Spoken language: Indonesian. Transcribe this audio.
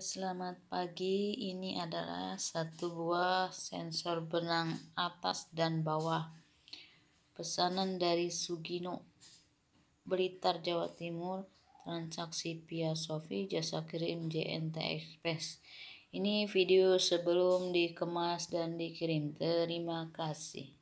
Selamat pagi, ini adalah satu buah sensor benang atas dan bawah. Pesanan dari Sugino, Blitar, Jawa Timur, transaksi Pia Sofi, jasa kirim JNT Express. Ini video sebelum dikemas dan dikirim. Terima kasih.